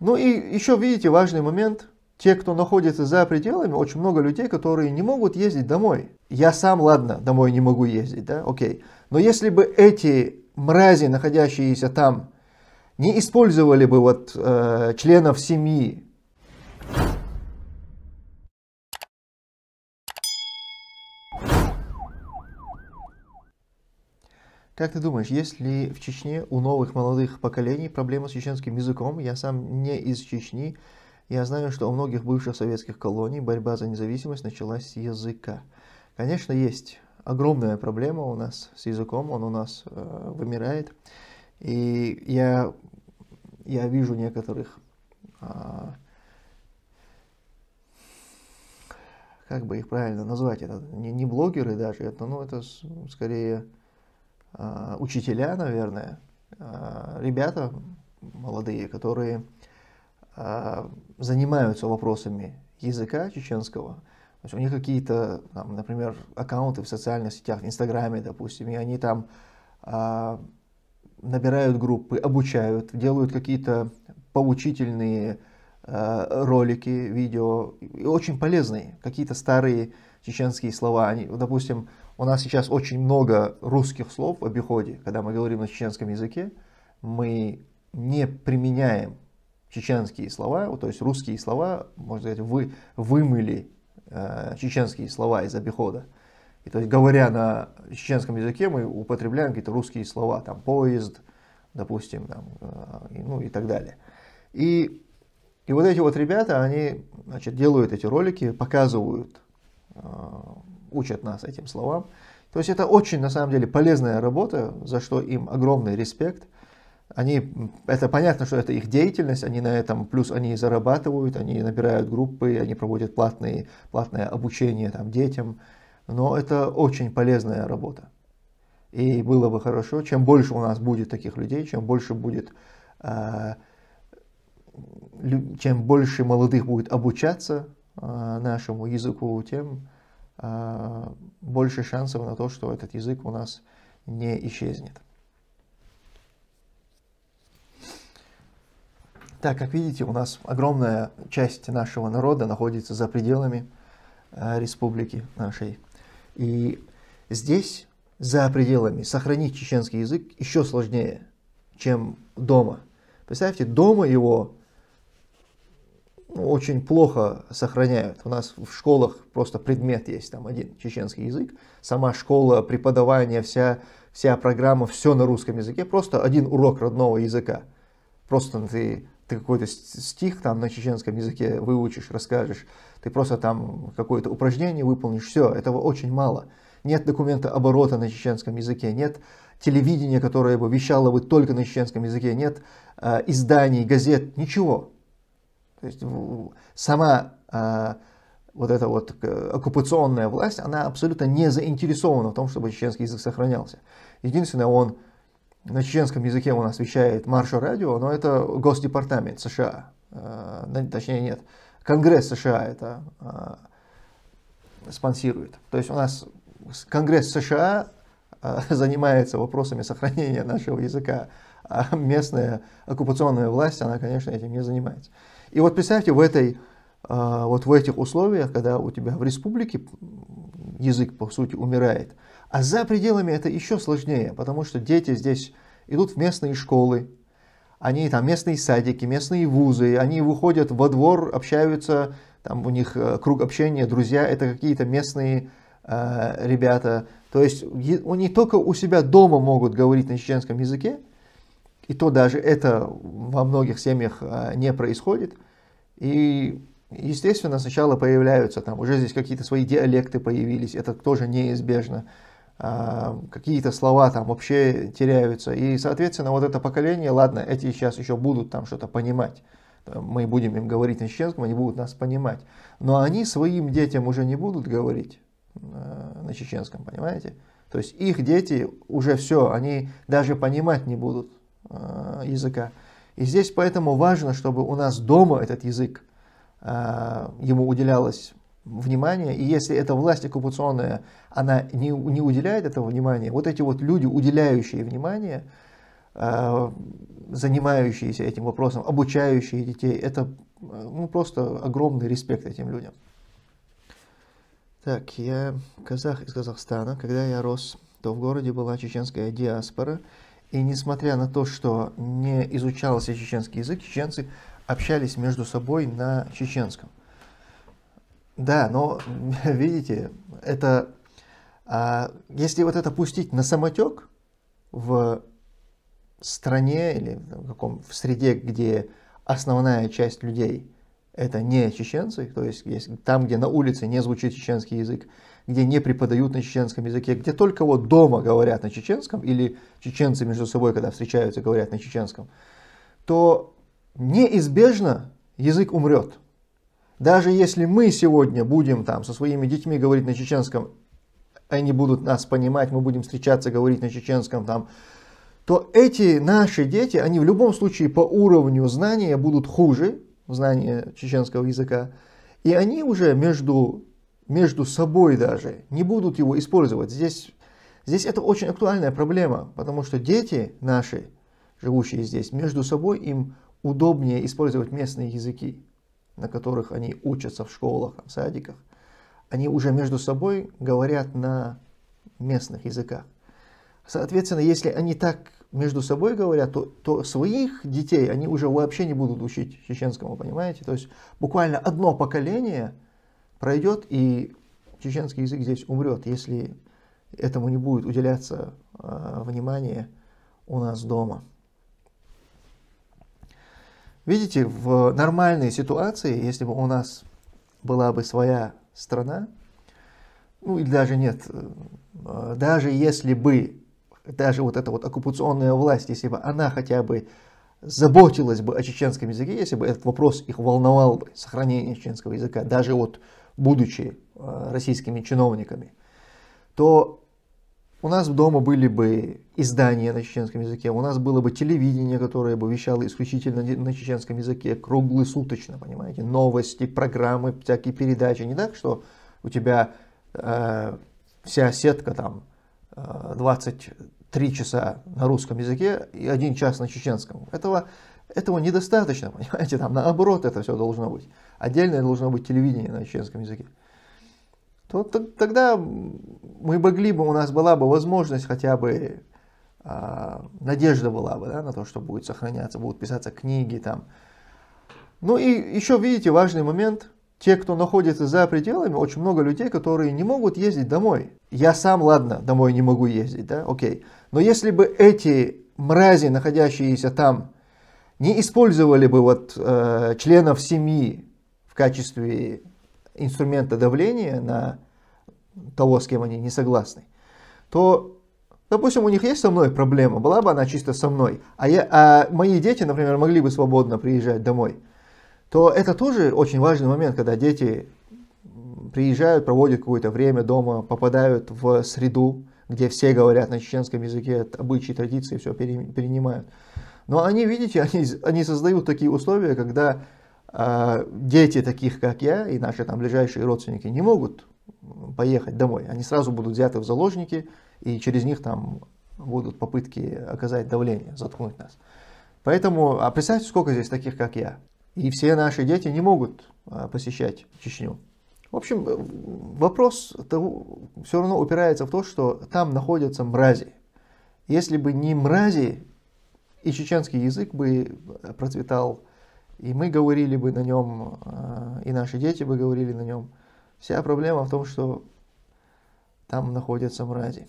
Ну и еще, видите, важный момент. Те, кто находится за пределами, очень много людей, которые не могут ездить домой. Я сам, ладно, домой не могу ездить, да, окей. Но если бы эти мрази, находящиеся там, не использовали бы вот э, членов семьи Как ты думаешь, есть ли в Чечне у новых молодых поколений проблема с чеченским языком? Я сам не из Чечни. Я знаю, что у многих бывших советских колоний борьба за независимость началась с языка. Конечно, есть огромная проблема у нас с языком, он у нас э, вымирает. И я, я вижу некоторых, э, как бы их правильно назвать, это не, не блогеры даже, это, ну, это скорее а, учителя, наверное, а, ребята молодые, которые а, занимаются вопросами языка чеченского. То есть у них какие-то, например, аккаунты в социальных сетях, в Инстаграме, допустим, и они там набирают группы, обучают, делают какие-то поучительные ролики, видео, и очень полезные, какие-то старые чеченские слова. Они, допустим, у нас сейчас очень много русских слов в обиходе, когда мы говорим на чеченском языке, мы не применяем чеченские слова, то есть русские слова, можно сказать, вы, вымыли э, чеченские слова из обихода. И то есть, говоря на чеченском языке, мы употребляем какие-то русские слова, там поезд, допустим, там, э, ну и так далее. И, и вот эти вот ребята, они значит, делают эти ролики, показывают э, учат нас этим словам. То есть это очень, на самом деле, полезная работа, за что им огромный респект. Они, это понятно, что это их деятельность, они на этом, плюс они зарабатывают, они набирают группы, они проводят платные, платное обучение там, детям, но это очень полезная работа. И было бы хорошо, чем больше у нас будет таких людей, чем больше будет, а, чем больше молодых будет обучаться а, нашему языку, тем Э, больше шансов на то, что этот язык у нас не исчезнет. Так, как видите, у нас огромная часть нашего народа находится за пределами э, республики нашей. И здесь, за пределами, сохранить чеченский язык еще сложнее, чем дома. Представьте, дома его ну, очень плохо сохраняют. У нас в школах просто предмет есть, там один чеченский язык. Сама школа, преподавание, вся, вся программа, все на русском языке. Просто один урок родного языка. Просто ну, ты, ты какой-то стих там на чеченском языке выучишь, расскажешь. Ты просто там какое-то упражнение выполнишь. Все, этого очень мало. Нет документа оборота на чеченском языке, нет телевидения, которое бы вещало бы только на чеченском языке, нет э, изданий, газет, ничего. То есть сама а, вот эта вот э, оккупационная власть, она абсолютно не заинтересована в том, чтобы чеченский язык сохранялся. Единственное, он на чеченском языке он освещает Маршо радио, но это Госдепартамент США, а, точнее нет, Конгресс США это а, спонсирует. То есть у нас Конгресс США занимается вопросами сохранения нашего языка, а местная оккупационная власть, она, конечно, этим не занимается. И вот представьте, в, этой, а, вот в этих условиях, когда у тебя в республике язык, по сути, умирает, а за пределами это еще сложнее, потому что дети здесь идут в местные школы, они там местные садики, местные вузы, они выходят во двор, общаются, там у них э, круг общения, друзья, это какие-то местные э, ребята. То есть они только у себя дома могут говорить на чеченском языке, и то даже это во многих семьях а, не происходит. И, естественно, сначала появляются там, уже здесь какие-то свои диалекты появились, это тоже неизбежно. А, какие-то слова там вообще теряются. И, соответственно, вот это поколение, ладно, эти сейчас еще будут там что-то понимать. Мы будем им говорить на чеченском, они будут нас понимать. Но они своим детям уже не будут говорить а, на чеченском, понимаете? То есть их дети уже все, они даже понимать не будут Э, языка. И здесь поэтому важно, чтобы у нас дома этот язык, э, ему уделялось внимание, и если эта власть оккупационная, она не, не уделяет этого внимания, вот эти вот люди, уделяющие внимание, э, занимающиеся этим вопросом, обучающие детей, это ну, просто огромный респект этим людям. Так, я казах из Казахстана. Когда я рос, то в городе была чеченская диаспора – и несмотря на то, что не изучался чеченский язык, чеченцы общались между собой на чеченском. Да, но видите, это а, если вот это пустить на самотек в стране или в, каком, в среде, где основная часть людей это не чеченцы, то есть, есть там, где на улице не звучит чеченский язык, где не преподают на чеченском языке, где только вот дома говорят на чеченском, или чеченцы между собой, когда встречаются, говорят на чеченском, то неизбежно язык умрет. Даже если мы сегодня будем там со своими детьми говорить на чеченском, они будут нас понимать, мы будем встречаться, говорить на чеченском там, то эти наши дети, они в любом случае по уровню знания будут хуже, знания чеченского языка, и они уже между между собой даже, не будут его использовать. Здесь, здесь это очень актуальная проблема, потому что дети наши, живущие здесь, между собой им удобнее использовать местные языки, на которых они учатся в школах, в садиках. Они уже между собой говорят на местных языках. Соответственно, если они так между собой говорят, то, то своих детей они уже вообще не будут учить чеченскому, понимаете? То есть буквально одно поколение – пройдет, и чеченский язык здесь умрет, если этому не будет уделяться э, внимание у нас дома. Видите, в нормальной ситуации, если бы у нас была бы своя страна, ну и даже нет, э, даже если бы, даже вот эта вот оккупационная власть, если бы она хотя бы заботилась бы о чеченском языке, если бы этот вопрос их волновал бы, сохранение чеченского языка, даже вот будучи э, российскими чиновниками, то у нас дома были бы издания на чеченском языке, у нас было бы телевидение, которое бы вещало исключительно на чеченском языке, круглосуточно, понимаете, новости, программы, всякие передачи. Не так, что у тебя э, вся сетка там э, 23 часа на русском языке и один час на чеченском. Этого этого недостаточно, понимаете, там наоборот это все должно быть. Отдельное должно быть телевидение на чеченском языке. То, то тогда мы могли бы, у нас была бы возможность хотя бы, а, надежда была бы да, на то, что будет сохраняться, будут писаться книги там. Ну и еще, видите, важный момент – те, кто находится за пределами, очень много людей, которые не могут ездить домой. Я сам, ладно, домой не могу ездить, да, окей. Но если бы эти мрази, находящиеся там, не использовали бы вот, э, членов семьи в качестве инструмента давления на того, с кем они не согласны, то, допустим, у них есть со мной проблема, была бы она чисто со мной, а, я, а мои дети, например, могли бы свободно приезжать домой, то это тоже очень важный момент, когда дети приезжают, проводят какое-то время дома, попадают в среду, где все говорят на чеченском языке, обычаи, традиции, все перенимают. Но они, видите, они, они создают такие условия, когда э, дети таких, как я, и наши там ближайшие родственники не могут поехать домой. Они сразу будут взяты в заложники, и через них там будут попытки оказать давление, заткнуть нас. Поэтому, а представьте, сколько здесь таких, как я. И все наши дети не могут а, посещать Чечню. В общем, вопрос того, все равно упирается в то, что там находятся мрази. Если бы не мрази, и чеченский язык бы э, процветал, и мы говорили бы на нем, э, и наши дети бы говорили на нем. Вся проблема в том, что там находятся мрази.